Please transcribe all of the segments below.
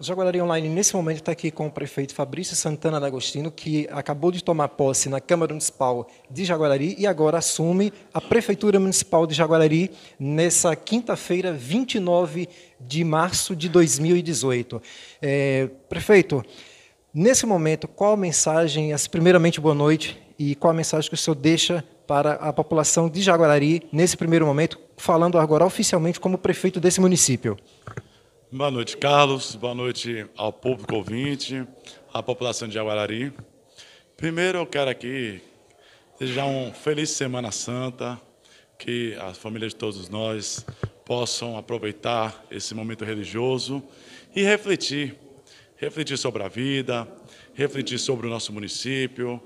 O Jaguarari Online, nesse momento, está aqui com o prefeito Fabrício Santana D'Agostino, que acabou de tomar posse na Câmara Municipal de Jaguarari e agora assume a Prefeitura Municipal de Jaguarari nessa quinta-feira, 29 de março de 2018. É, prefeito, nesse momento, qual a mensagem, assim, primeiramente, boa noite, e qual a mensagem que o senhor deixa para a população de Jaguarari, nesse primeiro momento, falando agora oficialmente como prefeito desse município? Boa noite, Carlos. Boa noite ao público ouvinte, à população de Aguarari. Primeiro, eu quero aqui desejar um feliz Semana Santa, que as famílias de todos nós possam aproveitar esse momento religioso e refletir, refletir sobre a vida, refletir sobre o nosso município.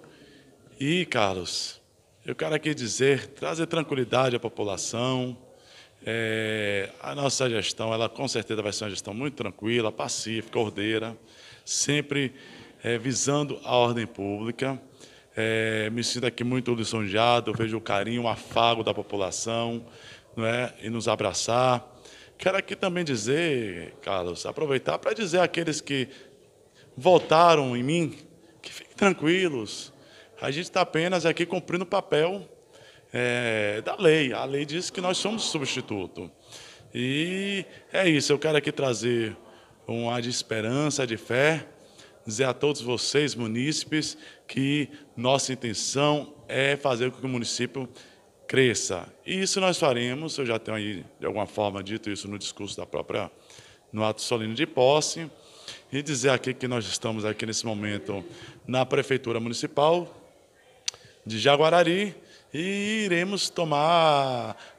E, Carlos, eu quero aqui dizer, trazer tranquilidade à população, é, a nossa gestão, ela com certeza vai ser uma gestão muito tranquila, pacífica, ordeira, sempre é, visando a ordem pública. É, me sinto aqui muito lisonjeado, vejo o carinho, o afago da população, não é? E nos abraçar. Quero aqui também dizer, Carlos, aproveitar para dizer àqueles que votaram em mim que fiquem tranquilos. A gente está apenas aqui cumprindo o papel é, da lei. A lei diz que nós somos substituto. E é isso, eu quero aqui trazer um ar de esperança, de fé, dizer a todos vocês, munícipes, que nossa intenção é fazer com que o município cresça. E isso nós faremos, eu já tenho aí, de alguma forma, dito isso no discurso da própria, no ato solene de posse, e dizer aqui que nós estamos aqui nesse momento na Prefeitura Municipal de Jaguarari, e iremos tomar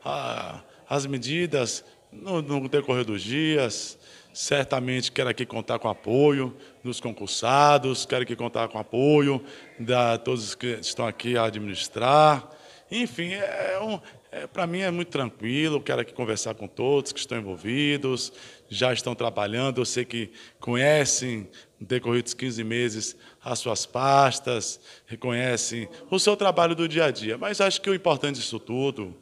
a, ah, as medidas no, no decorrer dos dias. Certamente quero aqui contar com o apoio dos concursados, quero aqui contar com o apoio de todos que estão aqui a administrar. Enfim, é, um, é, Para mim é muito tranquilo, quero aqui conversar com todos que estão envolvidos, já estão trabalhando, eu sei que conhecem, no decorrer dos 15 meses, as suas pastas, reconhecem o seu trabalho do dia a dia. Mas acho que o importante disso tudo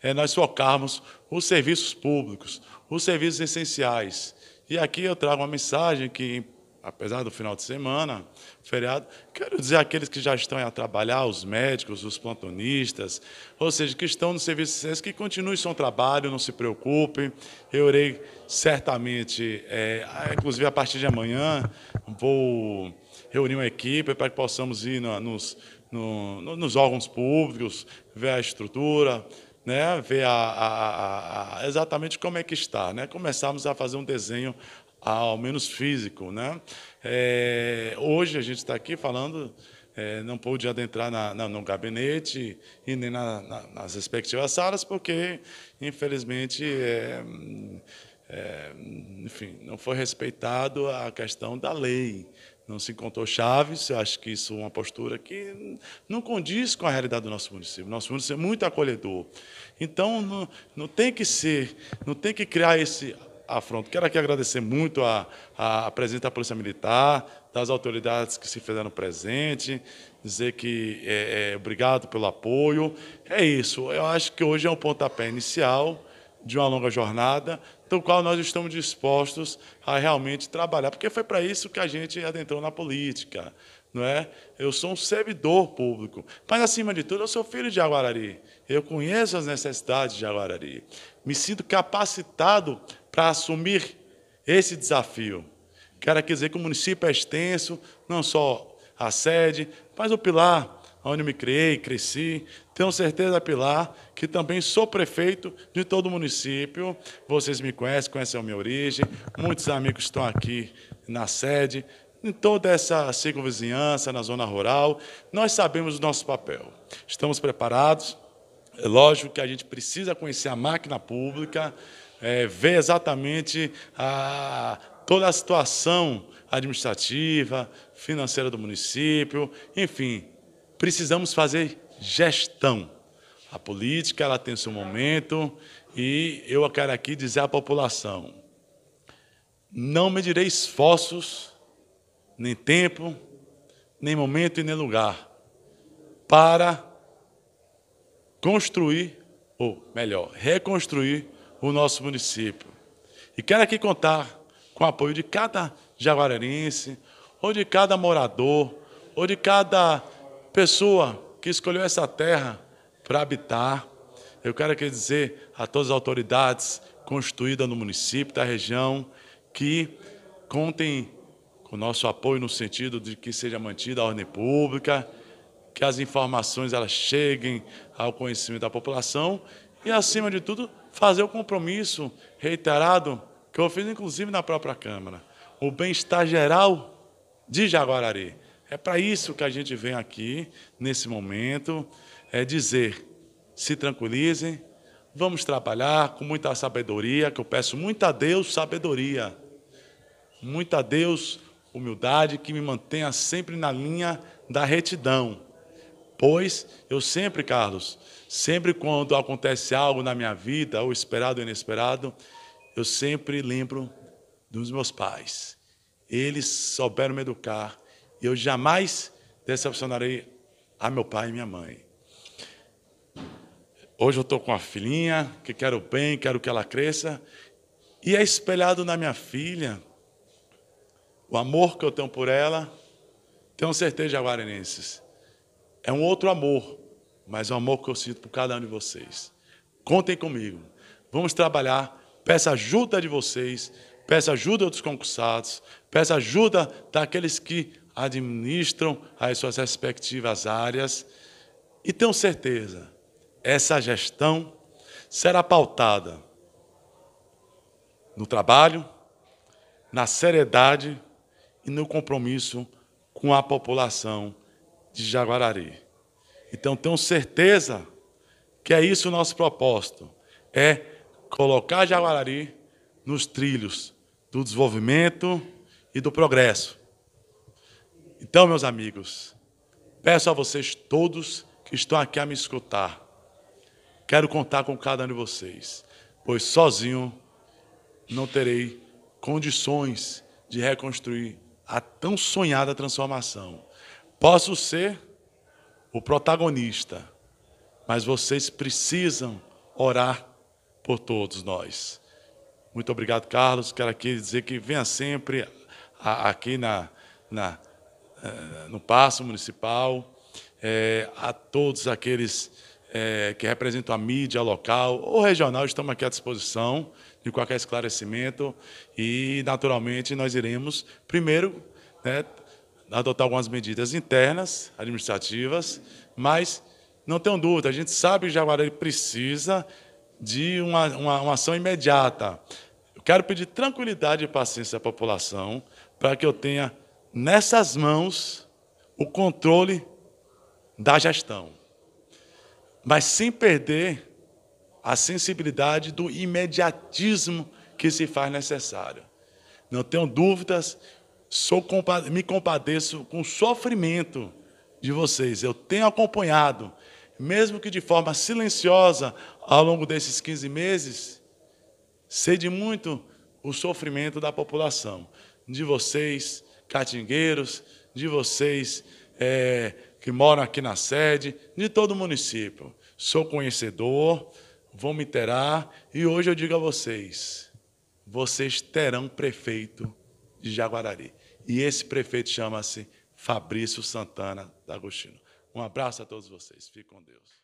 é nós focarmos os serviços públicos, os serviços essenciais. E aqui eu trago uma mensagem que apesar do final de semana, feriado, quero dizer àqueles que já estão a trabalhar, os médicos, os plantonistas, ou seja, que estão no serviço de ciência, que continuem seu trabalho, não se preocupem. Eu irei certamente, é, inclusive a partir de amanhã, vou reunir uma equipe para que possamos ir no, nos, no, nos órgãos públicos, ver a estrutura, né, ver a, a, a, exatamente como é que está, né, começarmos a fazer um desenho ah, ao menos físico. Né? É, hoje a gente está aqui falando, é, não pude adentrar na, na, no gabinete e nem na, nas respectivas salas, porque, infelizmente, é, é, enfim, não foi respeitado a questão da lei. Não se encontrou chaves, eu acho que isso é uma postura que não condiz com a realidade do nosso município. Nosso município é muito acolhedor. Então, não, não tem que ser, não tem que criar esse afronto. Quero aqui agradecer muito a, a presença da Polícia Militar, das autoridades que se fizeram presente, dizer que é, é, obrigado pelo apoio. É isso, eu acho que hoje é um pontapé inicial de uma longa jornada, do qual nós estamos dispostos a realmente trabalhar, porque foi para isso que a gente adentrou na política. Não é? Eu sou um servidor público, mas acima de tudo eu sou filho de Aguarari. Eu conheço as necessidades de Aguarari. Me sinto capacitado para assumir esse desafio. Quero dizer que o município é extenso, não só a sede, mas o Pilar, onde eu me criei, cresci. Tenho certeza, Pilar, que também sou prefeito de todo o município. Vocês me conhecem, conhecem a minha origem. Muitos amigos estão aqui na sede, em toda essa circunvizinhança, na zona rural. Nós sabemos o nosso papel. Estamos preparados. É lógico que a gente precisa conhecer a máquina pública, é, ver exatamente a, toda a situação administrativa, financeira do município, enfim, precisamos fazer gestão. A política ela tem seu momento e eu quero aqui dizer à população: não medirei esforços, nem tempo, nem momento e nem lugar para construir, ou melhor, reconstruir o nosso município. E quero aqui contar com o apoio de cada jaguarense ou de cada morador, ou de cada pessoa que escolheu essa terra para habitar. Eu quero aqui dizer a todas as autoridades constituídas no município, da região, que contem com o nosso apoio no sentido de que seja mantida a ordem pública, que as informações elas cheguem ao conhecimento da população e, acima de tudo, fazer o compromisso reiterado que eu fiz, inclusive, na própria Câmara. O bem-estar geral de Jaguarari. É para isso que a gente vem aqui, nesse momento, é dizer, se tranquilizem, vamos trabalhar com muita sabedoria, que eu peço muito a Deus sabedoria, muito a Deus humildade, que me mantenha sempre na linha da retidão Pois eu sempre, Carlos, sempre quando acontece algo na minha vida, ou esperado ou inesperado, eu sempre lembro dos meus pais. Eles souberam me educar. E eu jamais decepcionarei a meu pai e minha mãe. Hoje eu estou com a filhinha, que quero bem, quero que ela cresça. E é espelhado na minha filha o amor que eu tenho por ela. Tenho certeza, Guaranenses. É um outro amor, mas o um amor que eu sinto por cada um de vocês. Contem comigo. Vamos trabalhar. Peço ajuda de vocês, peço ajuda dos concursados, peço ajuda daqueles que administram as suas respectivas áreas. E tenho certeza, essa gestão será pautada no trabalho, na seriedade e no compromisso com a população de Jaguarari. Então, tenho certeza que é isso o nosso propósito: é colocar Jaguarari nos trilhos do desenvolvimento e do progresso. Então, meus amigos, peço a vocês todos que estão aqui a me escutar, quero contar com cada um de vocês, pois sozinho não terei condições de reconstruir a tão sonhada transformação. Posso ser o protagonista, mas vocês precisam orar por todos nós. Muito obrigado, Carlos. Quero aqui dizer que venha sempre aqui na, na eh, no Passo Municipal, é, a todos aqueles é, que representam a mídia local ou regional, estamos aqui à disposição de qualquer esclarecimento e, naturalmente, nós iremos, primeiro, né, adotar algumas medidas internas, administrativas, mas não tenho dúvida, a gente sabe que Jaguaré precisa de uma, uma, uma ação imediata. Eu quero pedir tranquilidade e paciência à população para que eu tenha nessas mãos o controle da gestão, mas sem perder a sensibilidade do imediatismo que se faz necessário. Não tenho dúvidas sou, me compadeço com o sofrimento de vocês. Eu tenho acompanhado, mesmo que de forma silenciosa, ao longo desses 15 meses, de muito o sofrimento da população, de vocês, catingueiros, de vocês é, que moram aqui na sede, de todo o município. Sou conhecedor, vou me interar, e hoje eu digo a vocês: vocês terão prefeito de Jaguarari. E esse prefeito chama-se Fabrício Santana Agostino. Um abraço a todos vocês. Fique com Deus.